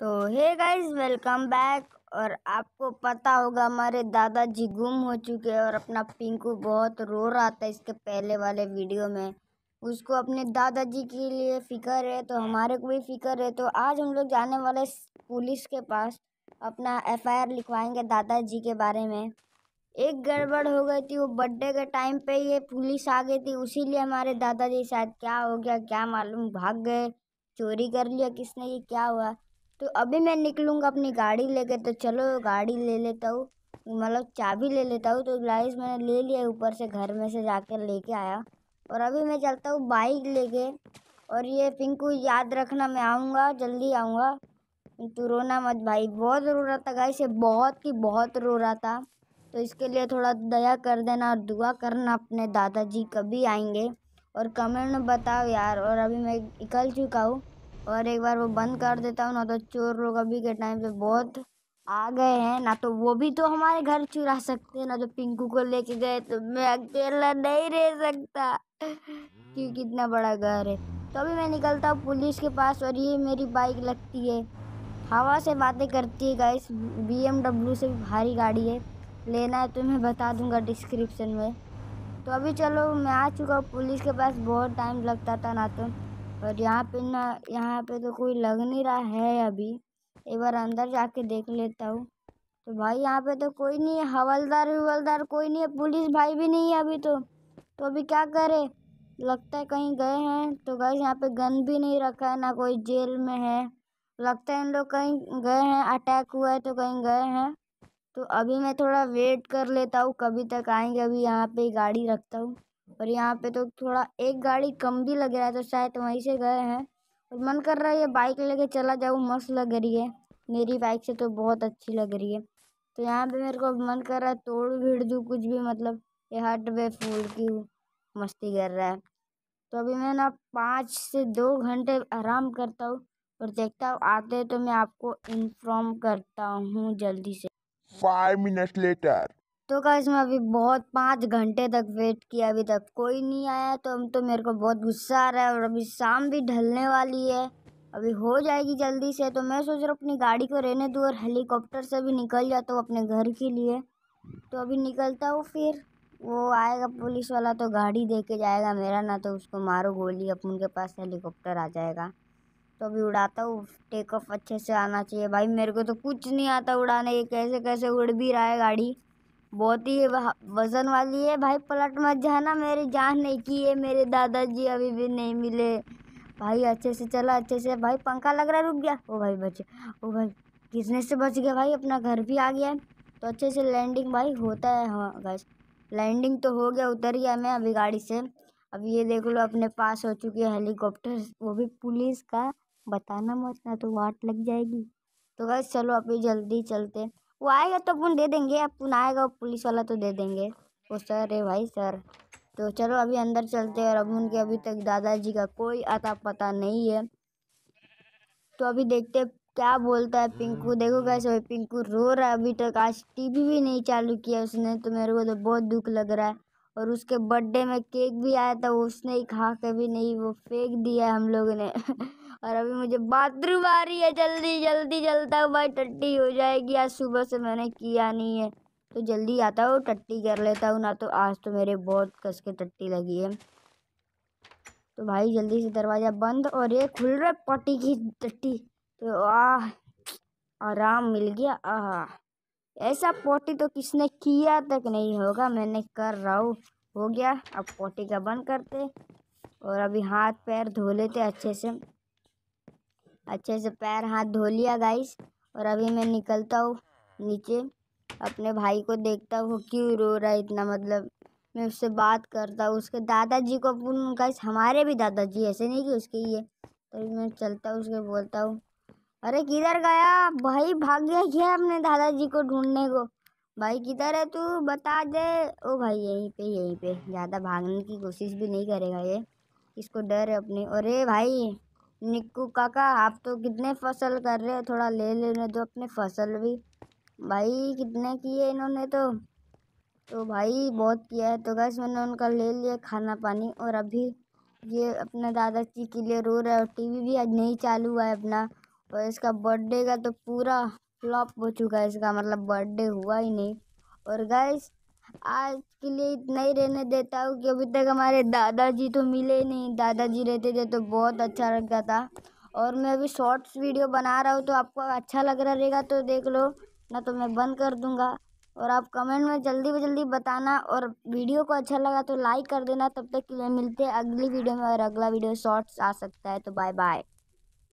तो hey guys welcome back और आपको पता होगा हमारे दादाजी गुम हो चुके हैं और अपना पिंकू बहुत रो रहा था इसके पहले वाले वीडियो में उसको अपने दादाजी के लिए फ़िक्र है तो हमारे को भी फ़िक्र है तो आज हम लोग जाने वाले पुलिस के पास अपना एफआईआर लिखवाएंगे दादाजी के बारे में एक गड़बड़ हो गई थी वो बर्थडे के टाइम पे ये पुलिस आ गई थी उसी लिए हमारे दादाजी शायद क्या हो गया क्या मालूम भाग गए चोरी कर लिया किसने ये क्या हुआ तो अभी मैं निकलूँगा अपनी गाड़ी लेके तो चलो गाड़ी ले लेता हूँ मतलब चाबी ले लेता हूँ तो लाइस मैंने ले लिया ऊपर से घर में से जाकर लेके आया और अभी मैं चलता हूँ बाइक लेके और ये पिंकू याद रखना मैं आऊँगा जल्दी आऊँगा तू रोना मत भाई बहुत रो रहा था गाइस ये बहुत ही बहुत रो रहा था तो इसके लिए थोड़ा दया कर देना और दुआ करना अपने दादाजी कभी आएंगे और कमेंट बताओ यार और अभी मैं निकल चुका हूँ और एक बार वो बंद कर देता हूँ ना तो चोर लोग अभी के टाइम पे बहुत आ गए हैं ना तो वो भी तो हमारे घर चुरा सकते हैं ना तो पिंकू को लेके गए तो मैं अकेला नहीं रह सकता क्योंकि कितना बड़ा घर है तो अभी मैं निकलता हूँ पुलिस के पास और ये मेरी बाइक लगती है हवा से बातें करती है गाइस बी से भी भारी गाड़ी है लेना है तो मैं बता दूंगा डिस्क्रिप्शन में तो अभी चलो मैं आ चुका हूँ पुलिस के पास बहुत टाइम लगता था ना तो और यहाँ पे ना यहाँ पे तो कोई लग नहीं रहा है अभी एक बार अंदर जाके देख लेता हूँ तो भाई यहाँ पे तो कोई नहीं है हवलदार हवलदार कोई नहीं है पुलिस भाई भी नहीं है अभी तो तो अभी क्या करे लगता है कहीं गए हैं तो गए यहाँ पे गन भी नहीं रखा है ना कोई जेल में है लगता है इन लोग कहीं गए हैं अटैक हुआ है तो कहीं गए हैं तो अभी मैं थोड़ा वेट कर लेता हूँ कभी तक आएंगे अभी यहाँ पे गाड़ी रखता हूँ और यहाँ पे तो थोड़ा एक गाड़ी कम भी लग रहा है तो शायद वहीं से गए हैं और मन कर रहा है ये बाइक लेके चला जाऊँ मस्त लग रही है मेरी बाइक से तो बहुत अच्छी लग रही है तो यहाँ पे मेरे को मन कर रहा है तोड़ भीड़ दूँ कुछ भी मतलब ये हट वे फूल की मस्ती कर रहा है तो अभी मैं ना पाँच से दो घंटे आराम करता हूँ और देखता हूँ आते तो मैं आपको इन्फॉर्म करता हूँ जल्दी से फाइव मिनट लेटर तो गाइस मैं अभी बहुत पाँच घंटे तक वेट किया अभी तक कोई नहीं आया तो हम तो मेरे को बहुत गुस्सा आ रहा है और अभी शाम भी ढलने वाली है अभी हो जाएगी जल्दी से तो मैं सोच रहा हूँ अपनी गाड़ी को रहने दूँ और हेलीकॉप्टर से भी निकल जाता हूँ अपने घर के लिए तो अभी निकलता हूँ फिर वो आएगा पुलिस वाला तो गाड़ी दे के जाएगा मेरा ना तो उसको मारो गोली अपन के पास हेलीकॉप्टर आ जाएगा तो अभी उड़ाता हूँ टेक ऑफ अच्छे से आना चाहिए भाई मेरे को तो कुछ नहीं आता उड़ाने कैसे कैसे उड़ भी रहा है गाड़ी बहुत ही वजन वाली है भाई पलट मत जाना मेरी जान नहीं की है मेरे दादाजी अभी भी नहीं मिले भाई अच्छे से चला अच्छे से भाई पंखा लग रहा है रुक गया ओ भाई बचे ओ भाई किसने से बच गया भाई अपना घर भी आ गया तो अच्छे से लैंडिंग भाई होता है हाँ बस लैंडिंग तो हो गया उतर गया मैं अभी गाड़ी से अब ये देख लो अपने पास हो चुकी है हेलीकॉप्टर वो भी पुलिस का बताना मत ना तो वाट लग जाएगी तो गैस चलो अभी जल्दी चलते वो आएगा तो अपन दे देंगे अपन आएगा पुलिस वाला तो दे देंगे वो सर अरे भाई सर तो चलो अभी अंदर चलते हैं और अभी उनके अभी तक दादाजी का कोई अता पता नहीं है तो अभी देखते क्या बोलता है पिंकू देखो कैसे पिंकू रो रहा है अभी तक आज टीवी भी नहीं चालू किया उसने तो मेरे को तो बहुत दुख लग रहा है और उसके बर्थडे में केक भी आया था उसने ही खा के भी नहीं वो फेंक दिया हम लोगों ने और अभी मुझे बाथरूम आ रही है जल्दी जल्दी जलता हूँ भाई टट्टी हो जाएगी आज सुबह से मैंने किया नहीं है तो जल्दी आता हूँ टट्टी कर लेता हूँ ना तो आज तो मेरे बहुत कस के टट्टी लगी है तो भाई जल्दी से दरवाज़ा बंद और ये खुल रहा है पट्टी की टट्टी तो आ आराम मिल गया आह ऐसा पोटी तो किसने किया तक नहीं होगा मैंने कर रहा हूँ हो गया अब पोटी का बंद करते और अभी हाथ पैर धो लेते अच्छे से अच्छे से पैर हाथ धो लिया गाइस और अभी मैं निकलता हूँ नीचे अपने भाई को देखता हूँ क्यों रो रहा है इतना मतलब मैं उससे बात करता हूँ उसके दादाजी को गाइस हमारे भी दादाजी ऐसे नहीं कि उसके ये तो मैं चलता हूँ उसके बोलता हूँ अरे किधर गया भाई भाग गया क्या अपने दादाजी को ढूंढने को भाई किधर है तू बता दे ओ भाई यहीं पे यहीं पे ज़्यादा भागने की कोशिश भी नहीं करेगा ये इसको डर है अपने अरे भाई निक्कू काका आप तो कितने फसल कर रहे हो थोड़ा ले लेने दो अपने फसल भी भाई कितने किए इन्होंने तो तो भाई बहुत किया है तो गैस मैंने उनका ले लिया खाना पानी और अभी ये अपने दादाजी के लिए रो रहे है और टीवी भी आज नहीं चालू हुआ है अपना तो इसका बर्थडे का तो पूरा फ्लॉप हो चुका है इसका मतलब बर्थडे हुआ ही नहीं और गाइस आज के लिए इतना ही रहने देता हूँ कि अभी तक हमारे दादाजी तो मिले ही नहीं दादाजी रहते थे तो बहुत अच्छा लगता था और मैं अभी शॉर्ट्स वीडियो बना रहा हूँ तो आपको अच्छा लग रहा रहेगा तो देख लो ना तो मैं बंद कर दूँगा और आप कमेंट में जल्दी से जल्दी बताना और वीडियो को अच्छा लगा तो लाइक कर देना तब तक के लिए मिलते हैं अगली वीडियो में और अगला वीडियो शॉर्ट्स आ सकता है तो बाय बाय